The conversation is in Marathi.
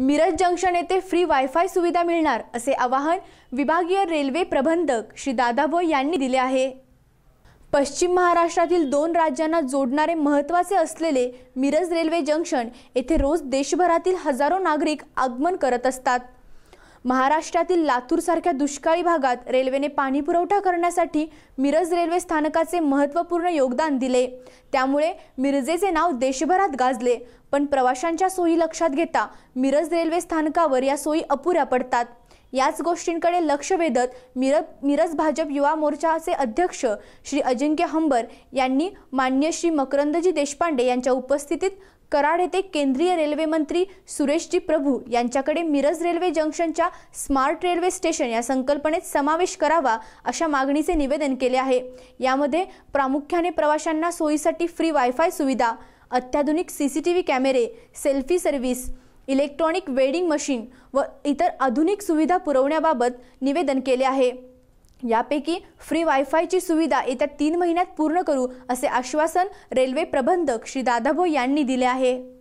मिरज जंक्शन येथे फ्री वायफाय सुविधा मिळणार असे आवाहन विभागीय रेल्वे प्रबंधक श्री दादाभो यांनी दिले आहे पश्चिम महाराष्ट्रातील दोन राज्यांना जोडणारे महत्त्वाचे असलेले मिरज रेल्वे जंक्शन येथे रोज देशभरातील हजारो नागरिक आगमन करत असतात महाराष्ट्रातील लातूरसारख्या दुष्काळी भागात रेल्वेने पाणीपुरवठा करण्यासाठी मिरज रेल्वे स्थानकाचे महत्त्वपूर्ण योगदान दिले त्यामुळे मिरजेचे नाव देशभरात गाजले पण प्रवाशांच्या सोयी लक्षात घेता मिरज रेल्वे स्थानकावर या सोयी अपुऱ्या पडतात याच गोष्टींकडे लक्ष वेधत मिरज मिरज भाजप युवा मोर्चाचे अध्यक्ष श्री अजिंक्य हंबर यांनी मान्य श्री मकरंदजी देशपांडे यांच्या उपस्थितीत कराड येथे केंद्रीय रेल्वे मंत्री सुरेशजी प्रभू यांच्याकडे मिरज रेल्वे जंक्शनच्या स्मार्ट रेल्वे स्टेशन या संकल्पनेत समावेश करावा अशा मागणीचे निवेदन केले आहे यामध्ये प्रामुख्याने प्रवाशांना सोयीसाठी फ्री वायफाय सुविधा अत्याधुनिक सी सी टी व्ही कॅमेरे selfie service electronic vending machine व इतर आधुनिक सुविधा पुरवण्याबाबत निवेदन केले आहे यापैकी फ्री वायफायची सुविधा येत्या तीन महिन्यात पूर्ण करू असे आश्वासन रेल्वे प्रबंधक श्री दादाभो यांनी दिले आहे